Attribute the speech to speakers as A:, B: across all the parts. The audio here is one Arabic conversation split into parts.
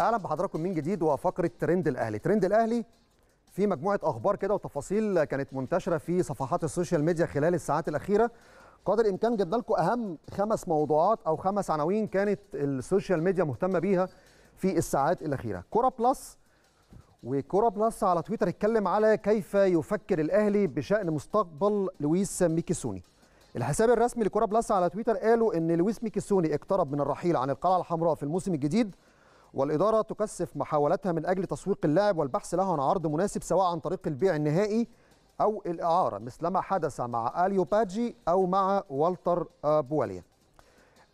A: اهلا بحضراتكم من جديد وفقره ترند الاهلي ترند الاهلي في مجموعه اخبار كده وتفاصيل كانت منتشره في صفحات السوشيال ميديا خلال الساعات الاخيره قدر الامكان جبنا لكم اهم خمس موضوعات او خمس عناوين كانت السوشيال ميديا مهتمه بيها في الساعات الاخيره كره بلس وكوره بلس على تويتر اتكلم على كيف يفكر الاهلي بشان مستقبل لويس ميكيسوني الحساب الرسمي لكوره بلس على تويتر قالوا ان لويس ميكيسوني اقترب من الرحيل عن القلعه الحمراء في الموسم الجديد والإدارة تكثف محاولاتها من أجل تسويق اللاعب والبحث له عن عرض مناسب سواء عن طريق البيع النهائي أو الإعارة مثلما حدث مع أليو باجي أو مع والتر بواليا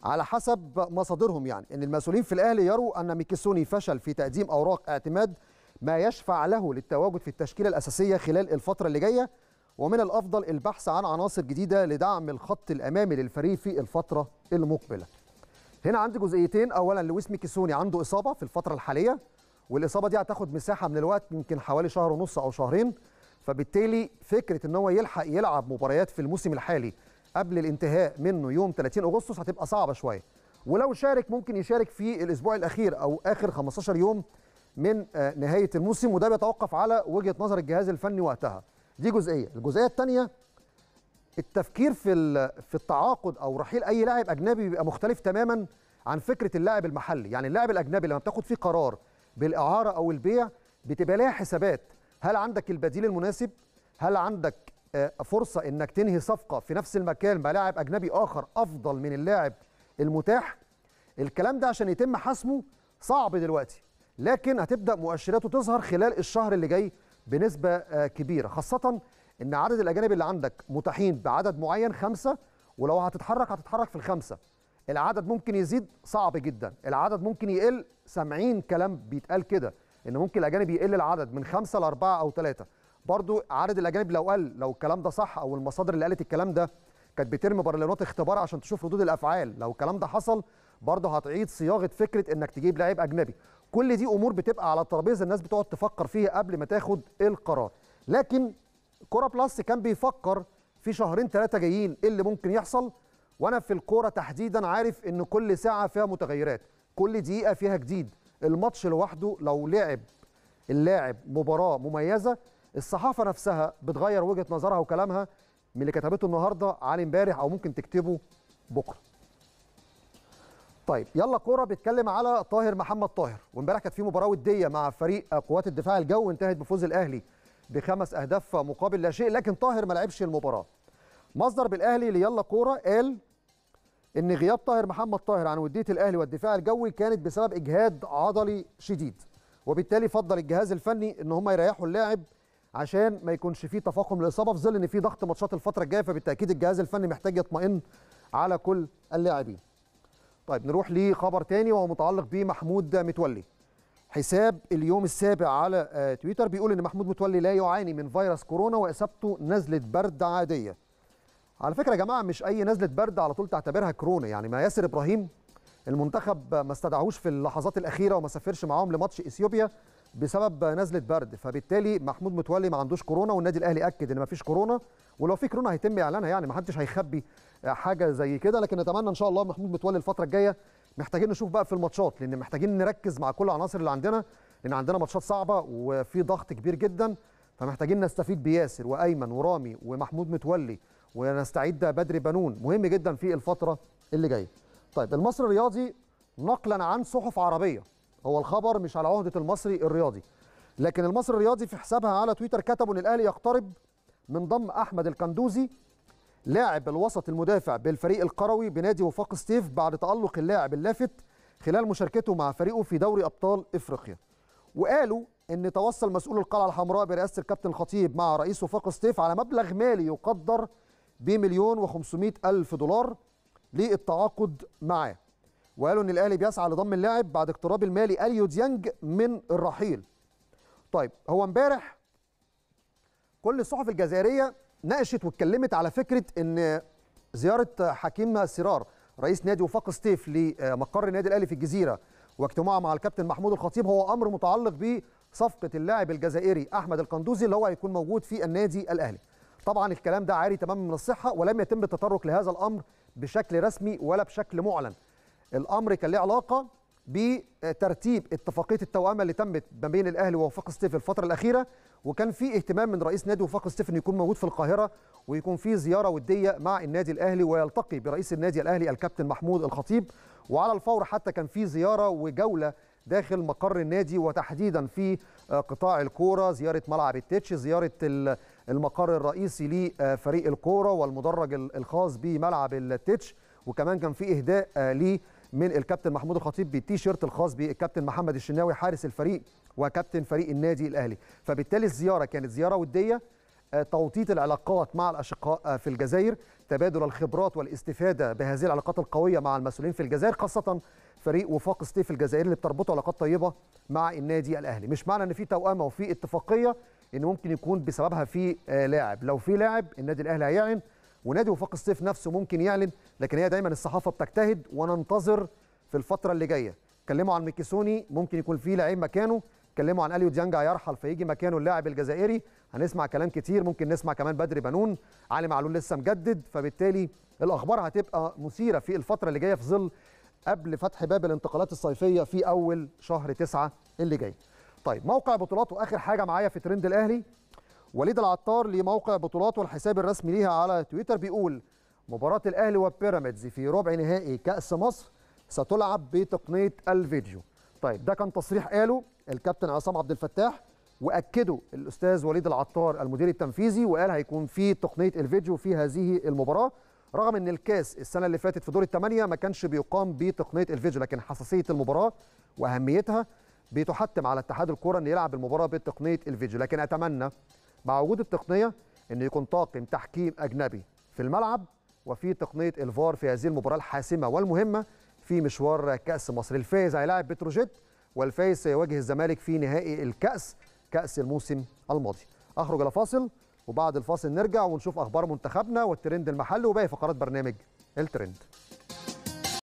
A: على حسب مصادرهم يعني ان المسؤولين في الاهلي يروا ان ميكيسوني فشل في تقديم اوراق اعتماد ما يشفع له للتواجد في التشكيله الاساسيه خلال الفتره اللي جايه ومن الافضل البحث عن عناصر جديده لدعم الخط الامامي للفريق في الفتره المقبله هنا عندي جزئيتين اولا لويس ميكيسوني عنده اصابه في الفتره الحاليه والاصابه دي هتاخد مساحه من الوقت يمكن حوالي شهر ونص او شهرين فبالتالي فكره ان هو يلحق يلعب مباريات في الموسم الحالي قبل الانتهاء منه يوم 30 اغسطس هتبقى صعبه شويه ولو شارك ممكن يشارك في الاسبوع الاخير او اخر 15 يوم من آه، نهايه الموسم وده بيتوقف على وجهه نظر الجهاز الفني وقتها دي جزئيه الجزئيه الثانيه التفكير في في التعاقد او رحيل اي لاعب اجنبي بيبقى مختلف تماما عن فكره اللاعب المحلي يعني اللاعب الاجنبي لما بتاخد فيه قرار بالاعاره او البيع بتبقى ليها حسابات هل عندك البديل المناسب هل عندك آه، فرصه انك تنهي صفقه في نفس المكان مع لاعب اجنبي اخر افضل من اللاعب المتاح الكلام ده عشان يتم حسمه صعب دلوقتي لكن هتبدا مؤشراته تظهر خلال الشهر اللي جاي بنسبه آه، كبيره خاصه ان عدد الاجانب اللي عندك متاحين بعدد معين خمسه ولو هتتحرك هتتحرك في الخمسه العدد ممكن يزيد صعب جدا العدد ممكن يقل سامعين كلام بيتقال كده ان ممكن الاجانب يقل العدد من خمسه لاربعه او ثلاثه برضو عدد الاجانب لو قل لو الكلام ده صح او المصادر اللي قالت الكلام ده كانت بترمي برلينات اختبار عشان تشوف ردود الافعال لو الكلام ده حصل برضه هتعيد صياغه فكره انك تجيب لاعب اجنبي كل دي امور بتبقى على الترابيزه الناس بتقعد تفكر فيها قبل ما تاخد القرار لكن كوره بلس كان بيفكر في شهرين ثلاثه جايين ايه اللي ممكن يحصل وانا في الكوره تحديدا عارف ان كل ساعه فيها متغيرات كل دقيقه فيها جديد الماتش لوحده لو لعب اللاعب مباراه مميزه الصحافه نفسها بتغير وجهه نظرها وكلامها من اللي كتبته النهارده على امبارح او ممكن تكتبه بكره طيب يلا كوره بيتكلم على طاهر محمد طاهر وامبارح كانت في مباراه وديه مع فريق قوات الدفاع الجوي انتهت بفوز الاهلي بخمس اهداف مقابل لا شيء لكن طاهر ما لعبش المباراه مصدر بالاهلي ليلا كوره قال ان غياب طاهر محمد طاهر عن وديه الاهلي والدفاع الجوي كانت بسبب اجهاد عضلي شديد وبالتالي فضل الجهاز الفني ان هم يريحوا اللاعب عشان ما يكونش فيه تفاقم الاصابه في ظل ان في ضغط ماتشات الفتره الجايه فبالتاكيد الجهاز الفني محتاج يطمئن على كل اللاعبين. طيب نروح لخبر تاني وهو متعلق بمحمود متولي. حساب اليوم السابع على آه، تويتر بيقول ان محمود متولي لا يعاني من فيروس كورونا واصابته نزله برد عاديه على فكره يا جماعه مش اي نزله برد على طول تعتبرها كورونا يعني ما ياسر ابراهيم المنتخب ما استدعوش في اللحظات الاخيره وما سافرش معاهم لماتش اثيوبيا بسبب نزله برد فبالتالي محمود متولي ما عندوش كورونا والنادي الاهلي اكد ان ما فيش كورونا ولو في كورونا هيتم اعلانها يعني ما حدش هيخبي حاجه زي كده لكن نتمنى ان شاء الله محمود متولي الفتره الجايه محتاجين نشوف بقى في الماتشات لان محتاجين نركز مع كل العناصر اللي عندنا لان عندنا ماتشات صعبه وفي ضغط كبير جدا فمحتاجين نستفيد بياسر وايمن ورامي ومحمود متولي ونستعيد بدري بنون مهم جدا في الفتره اللي جايه طيب المصري الرياضي نقلا عن صحف عربيه هو الخبر مش على عهده المصري الرياضي لكن المصري الرياضي في حسابها على تويتر كتبوا ان الاهلي يقترب من ضم احمد الكندوزي لاعب الوسط المدافع بالفريق القروي بنادي وفاق ستيف بعد تألق اللاعب اللافت خلال مشاركته مع فريقه في دوري أبطال إفريقيا وقالوا ان توصل مسؤول القلعه الحمراء برئاسه الكابتن الخطيب مع رئيس وفاق ستيف على مبلغ مالي يقدر بمليون و الف دولار للتعاقد معاه وقالوا ان الاهلي بيسعى لضم اللاعب بعد اقتراب المالي اليو ديانج من الرحيل طيب هو امبارح كل الصحف الجزائريه ناقشت واتكلمت على فكره ان زياره حكيم سرار رئيس نادي وفاق ستيف لمقر النادي الاهلي في الجزيره واجتماعه مع الكابتن محمود الخطيب هو امر متعلق بصفقه اللاعب الجزائري احمد القندوزي اللي هو هيكون موجود في النادي الاهلي. طبعا الكلام ده عاري تماما من الصحه ولم يتم التطرق لهذا الامر بشكل رسمي ولا بشكل معلن. الامر كان له علاقه بترتيب اتفاقيه التوأمه اللي تمت ما بين الاهلي ووفاق ستيف الفتره الاخيره وكان في اهتمام من رئيس نادي وفاق ستيف انه يكون موجود في القاهره ويكون في زياره وديه مع النادي الاهلي ويلتقي برئيس النادي الاهلي الكابتن محمود الخطيب وعلى الفور حتى كان في زياره وجوله داخل مقر النادي وتحديدا في آه، قطاع الكوره زياره ملعب التتش زياره المقر الرئيسي لفريق الكوره والمدرج الخاص بملعب التتش وكمان كان في اهداء ليه آه، من الكابتن محمود الخطيب بالتيشيرت الخاص بالكابتن محمد الشناوي حارس الفريق وكابتن فريق النادي الاهلي فبالتالي الزياره كانت زياره وديه آه، توطيد العلاقات مع الاشقاء آه، في الجزائر تبادل الخبرات والاستفاده بهذه العلاقات القويه مع المسؤولين في الجزائر خاصه فريق وفاق سطيف الجزائري اللي بتربطه علاقات طيبه مع النادي الاهلي مش معنى ان في توأمه وفي اتفاقيه ان ممكن يكون بسببها في آه، لاعب لو في لاعب النادي الاهلي هيعلن ونادي وفاق الصيف نفسه ممكن يعلن لكن هي دايما الصحافه بتجتهد وننتظر في الفتره اللي جايه اتكلموا عن ميكيسوني ممكن يكون في لعيب مكانه اتكلموا عن اليو ديانجا هيرحل فيجي مكانه اللاعب الجزائري هنسمع كلام كتير ممكن نسمع كمان بدري بنون علي معلول لسه مجدد فبالتالي الاخبار هتبقى مثيره في الفتره اللي جايه في ظل قبل فتح باب الانتقالات الصيفيه في اول شهر تسعة اللي جاي طيب موقع بطولات واخر حاجه معايا في ترند الاهلي وليد العطار لموقع بطولات والحساب الرسمي ليها على تويتر بيقول مباراة الأهلي وبيراميدز في ربع نهائي كأس مصر ستلعب بتقنية الفيديو طيب ده كان تصريح قاله الكابتن عصام عبد الفتاح واكده الاستاذ وليد العطار المدير التنفيذي وقال هيكون في تقنيه الفيديو في هذه المباراه رغم ان الكاس السنه اللي فاتت في دور الثمانيه ما كانش بيقام بتقنيه الفيديو لكن حساسيه المباراه واهميتها بتحتم على اتحاد الكره ان يلعب المباراه بتقنيه الفيديو لكن اتمنى مع وجود التقنيه ان يكون طاقم تحكيم اجنبي في الملعب وفي تقنيه الفار في هذه المباراه الحاسمه والمهمه في مشوار كاس مصر الفايز هيلاعب بتروجيت والفايز سيواجه الزمالك في نهائي الكاس كاس الموسم الماضي اخرج الى فاصل وبعد الفاصل نرجع ونشوف اخبار منتخبنا والترند المحلي وباقي فقرات برنامج الترند